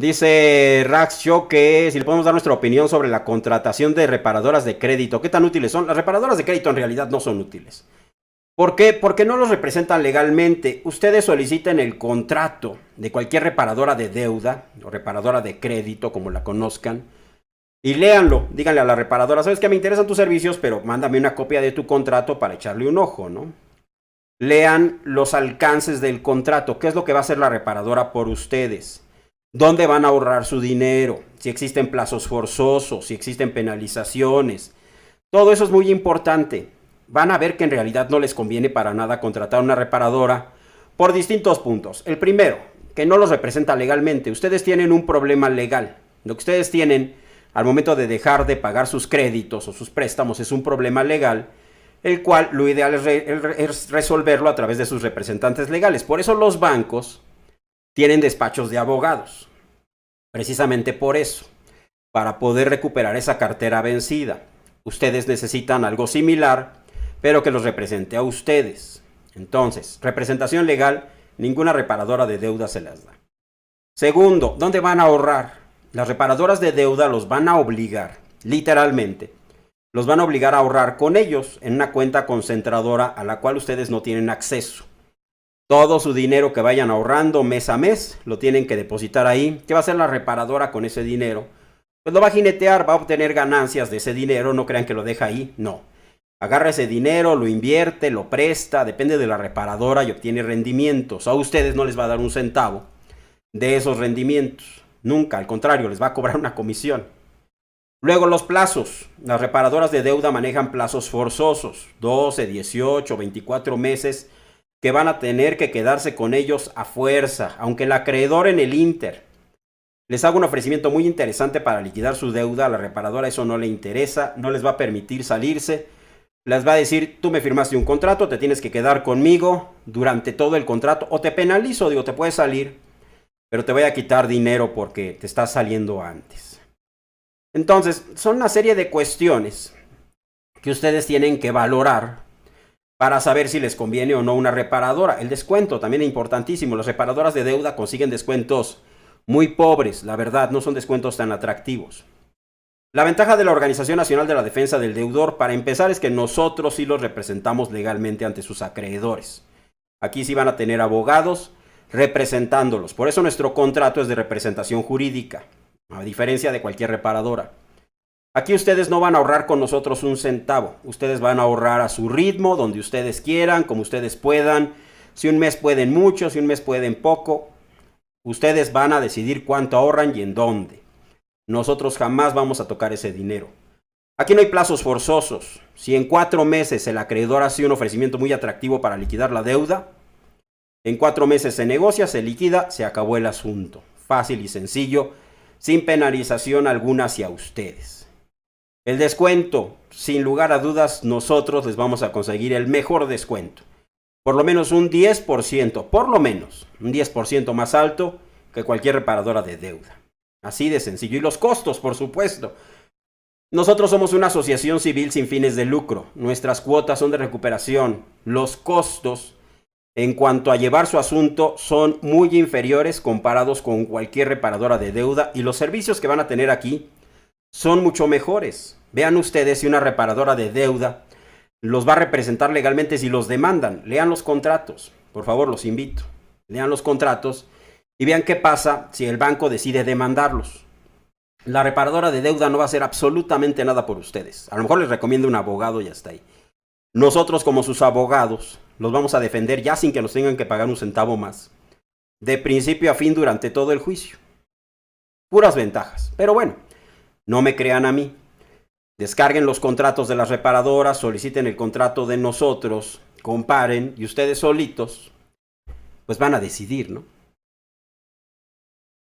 Dice Raxio que si le podemos dar nuestra opinión sobre la contratación de reparadoras de crédito, ¿qué tan útiles son? Las reparadoras de crédito en realidad no son útiles. ¿Por qué? Porque no los representan legalmente. Ustedes soliciten el contrato de cualquier reparadora de deuda o reparadora de crédito, como la conozcan, y léanlo. Díganle a la reparadora, sabes que me interesan tus servicios, pero mándame una copia de tu contrato para echarle un ojo, ¿no? Lean los alcances del contrato, qué es lo que va a hacer la reparadora por ustedes dónde van a ahorrar su dinero, si existen plazos forzosos, si existen penalizaciones. Todo eso es muy importante. Van a ver que en realidad no les conviene para nada contratar una reparadora por distintos puntos. El primero, que no los representa legalmente. Ustedes tienen un problema legal. Lo que ustedes tienen al momento de dejar de pagar sus créditos o sus préstamos es un problema legal, el cual lo ideal es, resolverlo a través de sus representantes legales. Por eso los bancos tienen despachos de abogados. Precisamente por eso, para poder recuperar esa cartera vencida. Ustedes necesitan algo similar, pero que los represente a ustedes. Entonces, representación legal, ninguna reparadora de deuda se las da. Segundo, ¿dónde van a ahorrar? Las reparadoras de deuda los van a obligar, literalmente, los van a obligar a ahorrar con ellos en una cuenta concentradora a la cual ustedes no tienen acceso. Todo su dinero que vayan ahorrando mes a mes lo tienen que depositar ahí. ¿Qué va a hacer la reparadora con ese dinero? Pues lo va a jinetear, va a obtener ganancias de ese dinero, no crean que lo deja ahí, no. Agarra ese dinero, lo invierte, lo presta, depende de la reparadora y obtiene rendimientos. A ustedes no les va a dar un centavo de esos rendimientos. Nunca, al contrario, les va a cobrar una comisión. Luego los plazos. Las reparadoras de deuda manejan plazos forzosos, 12, 18, 24 meses que van a tener que quedarse con ellos a fuerza, aunque el acreedor en el Inter les haga un ofrecimiento muy interesante para liquidar su deuda. A la reparadora eso no le interesa, no les va a permitir salirse. Les va a decir, tú me firmaste un contrato, te tienes que quedar conmigo durante todo el contrato. O te penalizo, digo, te puedes salir, pero te voy a quitar dinero porque te estás saliendo antes. Entonces, son una serie de cuestiones que ustedes tienen que valorar para saber si les conviene o no una reparadora. El descuento también es importantísimo. Las reparadoras de deuda consiguen descuentos muy pobres, la verdad, no son descuentos tan atractivos. La ventaja de la Organización Nacional de la Defensa del Deudor, para empezar, es que nosotros sí los representamos legalmente ante sus acreedores. Aquí sí van a tener abogados representándolos. Por eso nuestro contrato es de representación jurídica, a diferencia de cualquier reparadora. Aquí ustedes no van a ahorrar con nosotros un centavo. Ustedes van a ahorrar a su ritmo, donde ustedes quieran, como ustedes puedan. Si un mes pueden mucho, si un mes pueden poco. Ustedes van a decidir cuánto ahorran y en dónde. Nosotros jamás vamos a tocar ese dinero. Aquí no hay plazos forzosos. Si en cuatro meses el acreedor hace un ofrecimiento muy atractivo para liquidar la deuda, en cuatro meses se negocia, se liquida, se acabó el asunto. Fácil y sencillo, sin penalización alguna hacia ustedes. El descuento, sin lugar a dudas, nosotros les vamos a conseguir el mejor descuento. Por lo menos un 10%, por lo menos un 10% más alto que cualquier reparadora de deuda. Así de sencillo. Y los costos, por supuesto. Nosotros somos una asociación civil sin fines de lucro. Nuestras cuotas son de recuperación. Los costos en cuanto a llevar su asunto son muy inferiores comparados con cualquier reparadora de deuda y los servicios que van a tener aquí son mucho mejores. Vean ustedes si una reparadora de deuda los va a representar legalmente si los demandan. Lean los contratos, por favor, los invito. Lean los contratos y vean qué pasa si el banco decide demandarlos. La reparadora de deuda no va a hacer absolutamente nada por ustedes. A lo mejor les recomiendo un abogado y hasta ahí. Nosotros como sus abogados los vamos a defender ya sin que nos tengan que pagar un centavo más. De principio a fin durante todo el juicio. Puras ventajas. Pero bueno, no me crean a mí. Descarguen los contratos de las reparadoras, soliciten el contrato de nosotros, comparen y ustedes solitos, pues van a decidir, ¿no?